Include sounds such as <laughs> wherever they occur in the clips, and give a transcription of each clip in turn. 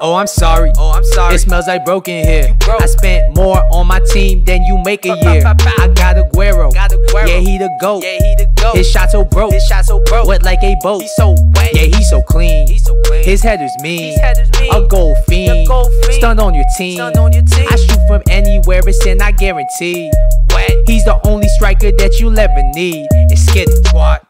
Oh, I'm sorry. Oh, I'm sorry. It smells like broken here. Broke. I spent more on my team than you make a year. I got Aguero. got Aguero. Yeah, he the goat. Yeah, he the goat. His shot so broke. His shot so broke. Wet like a boat. He's so wet. Yeah, he's so clean. He's so clean. His header's mean. His header's mean. A gold fiend. A goal fiend. Stunned on your team. Stunned on your team. I shoot from anywhere. It's in. I guarantee. Wet. He's the only striker that you'll ever need. It's skid twat.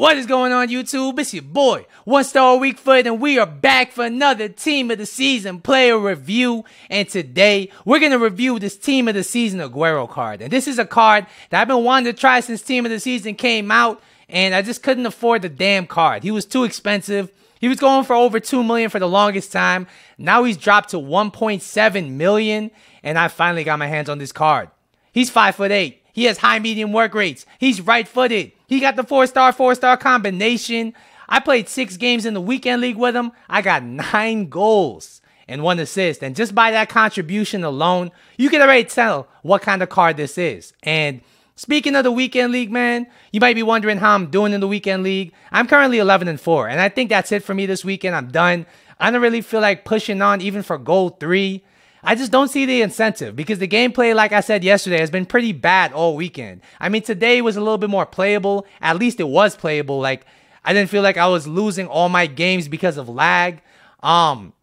What is going on, YouTube? It's your boy, One Star Weakfoot, and we are back for another Team of the Season player review. And today, we're going to review this Team of the Season Aguero card. And this is a card that I've been wanting to try since Team of the Season came out, and I just couldn't afford the damn card. He was too expensive. He was going for over 2 million for the longest time. Now he's dropped to 1.7 million, and I finally got my hands on this card. He's 5 foot 8. He has high medium work rates. He's right footed. He got the four star, four star combination. I played six games in the weekend league with him. I got <laughs> nine goals and one assist. And just by that contribution alone, you can already tell what kind of card this is. And Speaking of the weekend league, man, you might be wondering how I'm doing in the weekend league. I'm currently 11 and 4, and I think that's it for me this weekend. I'm done. I don't really feel like pushing on even for goal 3. I just don't see the incentive because the gameplay, like I said yesterday, has been pretty bad all weekend. I mean, today was a little bit more playable. At least it was playable. Like, I didn't feel like I was losing all my games because of lag. Um,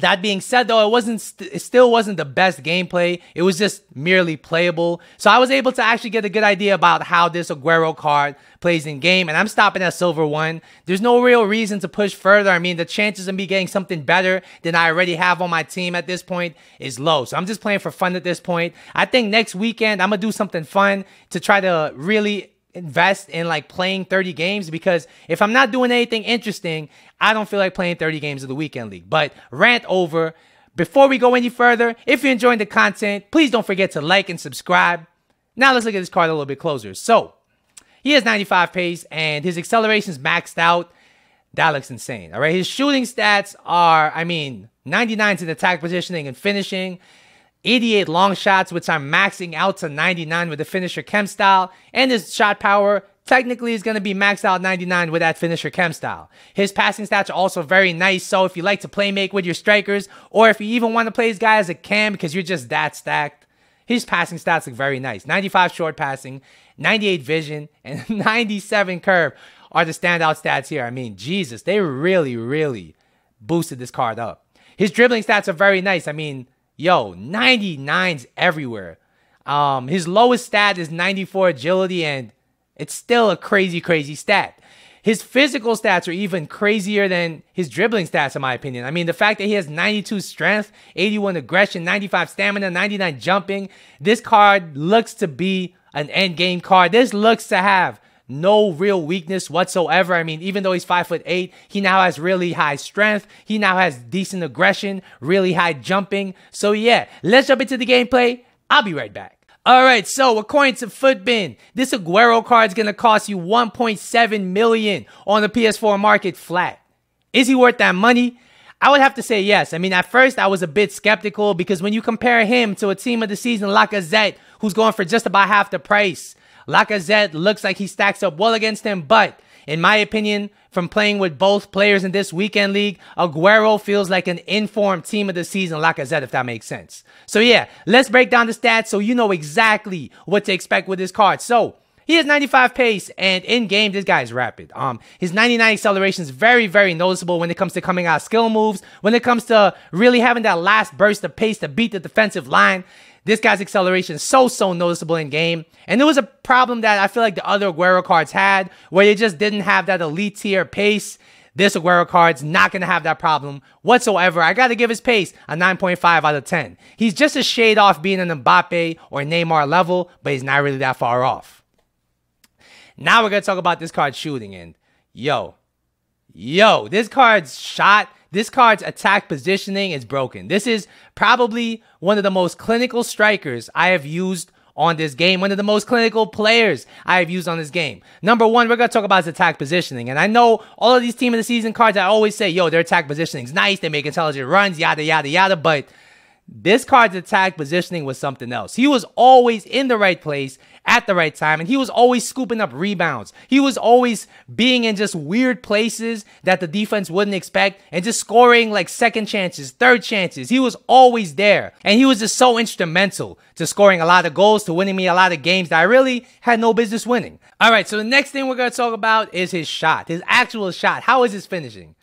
that being said, though, it wasn't st it still wasn't the best gameplay. It was just merely playable. So I was able to actually get a good idea about how this Aguero card plays in game, and I'm stopping at silver one. There's no real reason to push further. I mean, the chances of me getting something better than I already have on my team at this point is low. So I'm just playing for fun at this point. I think next weekend I'm gonna do something fun to try to really invest in like playing 30 games because if I'm not doing anything interesting, I don't feel like playing 30 games of the weekend league. But rant over. Before we go any further, if you're enjoying the content, please don't forget to like and subscribe. Now let's look at this card a little bit closer. So he has 95 pace and his acceleration is maxed out. That looks insane. All right. His shooting stats are, I mean, 99s in attack positioning and finishing. 88 long shots, which I'm maxing out to 99 with the finisher chem style, and his shot power technically is going to be maxed out 99 with that finisher chem style. His passing stats are also very nice, so if you like to play make with your strikers, or if you even want to play this guy as a cam because you're just that stacked, his passing stats look very nice. 95 short passing, 98 vision, <laughs> and 97 curve are the standout stats here. I mean, Jesus, they really, really boosted this card up. His dribbling stats are very nice. I mean, yo, 99s everywhere. Um, his lowest stat is 94 agility, and it's still a crazy, crazy stat. His physical stats are even crazier than his dribbling stats, in my opinion. I mean, the fact that he has 92 strength, 81 aggression, 95 stamina, 99 jumping, this card looks to be an end game card. This looks to have no real weakness whatsoever. I mean, even though he's five foot eight, he now has really high strength. He now has decent aggression, really high jumping. So yeah, let's jump into the gameplay. I'll be right back. All right, so according to Footbin, this Aguero card is going to cost you 1.7 million on the PS4 market flat. Is he worth that money? I would have to say yes. I mean, at first I was a bit skeptical because when you compare him to a team of the season Lacazette, who's going for just about half the price, Lacazette looks like he stacks up well against him, but in my opinion, from playing with both players in this weekend league, Aguero feels like an informed team of the season, Lacazette, if that makes sense. So, yeah, let's break down the stats so you know exactly what to expect with this card. So, he has 95 pace, and in game, this guy is rapid. Um, his 99 acceleration is very, very noticeable when it comes to coming out skill moves, when it comes to really having that last burst of pace to beat the defensive line. This guy's acceleration so so noticeable in game, and it was a problem that I feel like the other Aguero cards had, where they just didn't have that elite tier pace. This Aguero card's not gonna have that problem whatsoever. I gotta give his pace a 9.5 out of 10. He's just a shade off being an Mbappe or Neymar level, but he's not really that far off. Now we're gonna talk about this card shooting, and yo, yo, this card's shot, this card's attack positioning is broken. This is probably one of the most clinical strikers I have used on this game, one of the most clinical players I have used on this game. Number one, we're gonna talk about his attack positioning. And I know all of these team of the season cards, I always say, yo, their attack positioning's nice, they make intelligent runs, yada yada yada, but this card's attack positioning was something else. He was always in the right place at the right time, and he was always scooping up rebounds. He was always being in just weird places that the defense wouldn't expect and just scoring like second chances, third chances. He was always there, and he was just so instrumental to scoring a lot of goals, to winning me a lot of games that I really had no business winning. All right, so the next thing we're going to talk about is his shot, his actual shot. How is his finishing?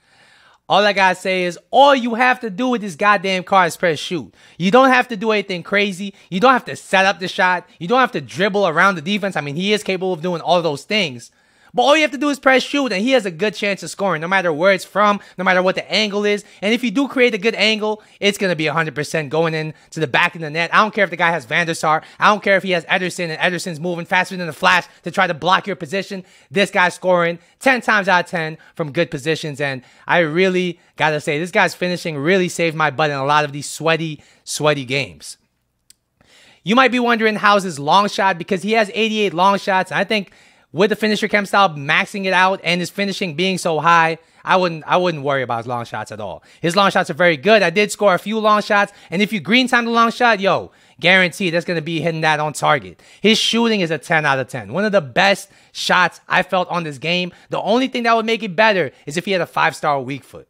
All I gotta say is all you have to do with this goddamn car is press shoot. You don't have to do anything crazy. You don't have to set up the shot. You don't have to dribble around the defense. I mean, he is capable of doing all those things. But all you have to do is press shoot, and he has a good chance of scoring, no matter where it's from, no matter what the angle is. And if you do create a good angle, it's going to be 100% going in to the back of the net. I don't care if the guy has Van der Sar. I don't care if he has Ederson, and Ederson's moving faster than the flash to try to block your position. This guy's scoring 10 times out of 10 from good positions. And I really got to say, this guy's finishing really saved my butt in a lot of these sweaty, sweaty games. You might be wondering how's his long shot because he has 88 long shots. I think with the finisher camp style, maxing it out, and his finishing being so high, I wouldn't I wouldn't worry about his long shots at all. His long shots are very good. I did score a few long shots, and if you green time the long shot, yo, guaranteed that's gonna be hitting that on target. His shooting is a 10 out of 10. One of the best shots I felt on this game. The only thing that would make it better is if he had a five-star weak foot.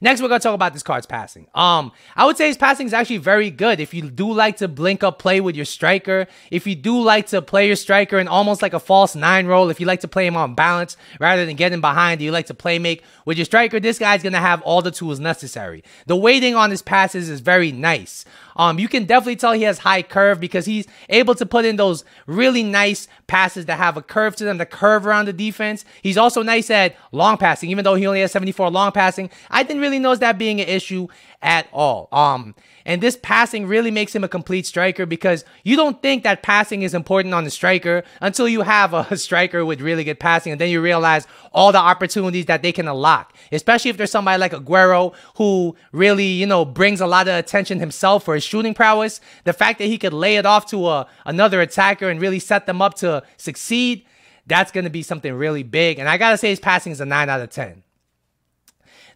Next, we're gonna talk about this card's passing. Um, I would say his passing is actually very good. If you do like to blink up play with your striker, if you do like to play your striker in almost like a false nine role, if you like to play him on balance rather than getting behind, you like to play make with your striker, this guy's gonna have all the tools necessary. The waiting on his passes is very nice. Um, you can definitely tell he has high curve because he's able to put in those really nice passes that have a curve to them, the curve around the defense. He's also nice at long passing, even though he only has 74 long passing. I didn't really knows that being an issue at all. Um, and this passing really makes him a complete striker because you don't think that passing is important on the striker until you have a <laughs> striker with really good passing, and then you realize all the opportunities that they can unlock. Especially if there's somebody like Aguero who really, you know, brings a lot of attention himself for his shooting prowess. The fact that he could lay it off to a, uh, another attacker and really set them up to succeed, that's going to be something really big. And I got to say, his passing is a 9 out of 10.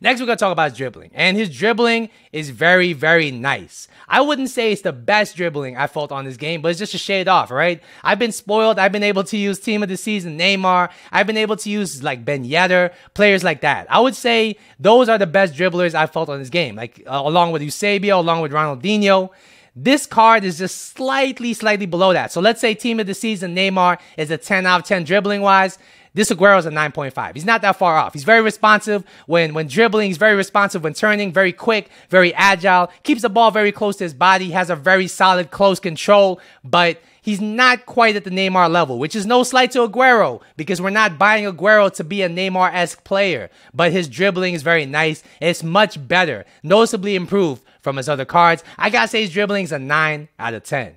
Next, we're going to talk about his dribbling. And his dribbling is very, very nice. I wouldn't say it's the best dribbling I felt on this game, but it's just a shade off, right? I've been spoiled. I've been able to use team of the season Neymar. I've been able to use like Ben Yedder, players like that. I would say those are the best dribblers I felt on this game, like uh, along with Eusebio, along with Ronaldinho. This card is just slightly, slightly below that. So let's say team of the season Neymar is a 10 out of 10 dribbling wise. This Aguero is a 9.5. He's not that far off. He's very responsive when, when dribbling. He's very responsive when turning, very quick, very agile, keeps the ball very close to his body, has a very solid close control, but he's not quite at the Neymar level, which is no slight to Aguero because we're not buying Aguero to be a Neymar esque player. But his dribbling is very nice. It's much better, noticeably improved from his other cards. I gotta say, his dribbling is a 9 out of 10.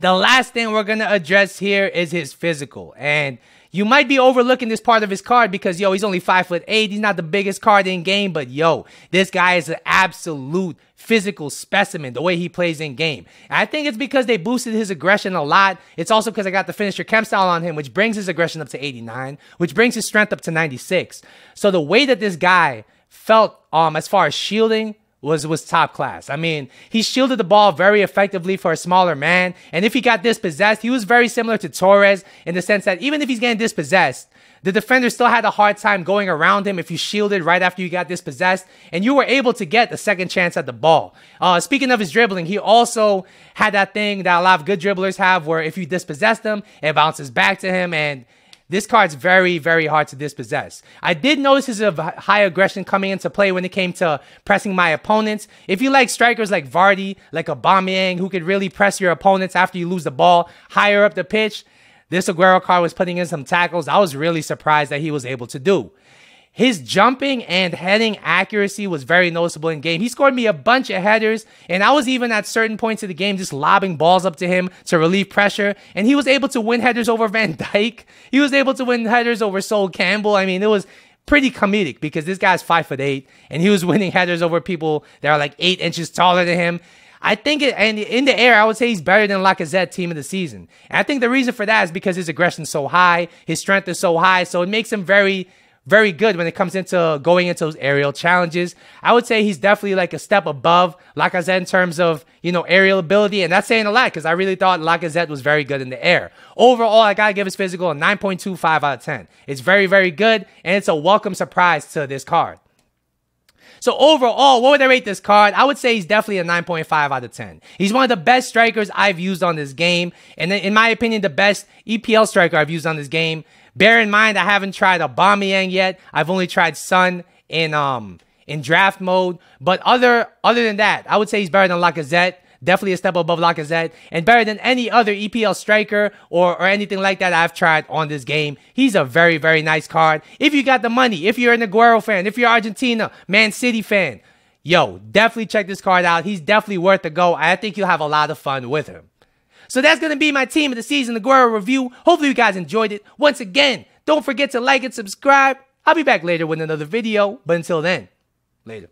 The last thing we're gonna address here is his physical. And you might be overlooking this part of his card because yo, he's only five foot eight. He's not the biggest card in game, but yo, this guy is an absolute physical specimen. The way he plays in game, and I think it's because they boosted his aggression a lot. It's also because I got the finisher chem style on him, which brings his aggression up to 89, which brings his strength up to 96. So the way that this guy felt, um, as far as shielding, was was top class. I mean, he shielded the ball very effectively for a smaller man, and if he got dispossessed, he was very similar to Torres in the sense that even if he's getting dispossessed, the defender still had a hard time going around him if you shielded right after you got dispossessed, and you were able to get a second chance at the ball. Uh, speaking of his dribbling, he also had that thing that a lot of good dribblers have, where if you dispossess them, it bounces back to him, and this card's very, very hard to dispossess. I did notice his high aggression coming into play when it came to pressing my opponents. If you like strikers like Vardy, like Aubameyang, who could really press your opponents after you lose the ball higher up the pitch, this Aguero card was putting in some tackles. I was really surprised that he was able to do. His jumping and heading accuracy was very noticeable in game. He scored me a bunch of headers, and I was even at certain points of the game just lobbing balls up to him to relieve pressure. And he was able to win headers over <laughs> Van Dyke. He was able to win headers over Sol Campbell. I mean, it was pretty comedic because this guy's five foot eight, and he was <laughs> winning headers over people that are like eight inches taller than him. I think, it, and in the air, I would say he's better than Lacazette team of the season. And I think the reason for that is because his aggression's so high, his strength is so high, so it makes him very very good when it comes into going into those aerial challenges. I would say he's definitely like a step above Lacazette in terms of, you know, aerial ability. And that's saying a lot because I really thought Lacazette was very good in the air. Overall, I got to give his physical a 9.25 out of 10. It's very, very good. And it's a welcome surprise to this card. So overall, what would I rate this card? I would say he's definitely a 9.5 out of 10. He's one of the best strikers I've used on this game. And in my opinion, the best EPL striker I've used on this game. Bear in mind, I haven't tried Aubameyang yet. I've only tried Sun in um in draft mode. But other other than that, I would say he's better than Lacazette. Definitely a step above Lacazette and better than any other EPL striker or, or anything like that I've tried on this game. He's a very, very nice card. If you got the money, if you're an Aguero fan, if you're Argentina, Man City fan, yo, definitely check this card out. He's definitely worth a go. I think you'll have a lot of fun with him. So that's going to be my team of the season, the Guerrero Review. Hopefully, you guys enjoyed it. Once again, don't forget to like and subscribe. I'll be back later with another video. But until then, later.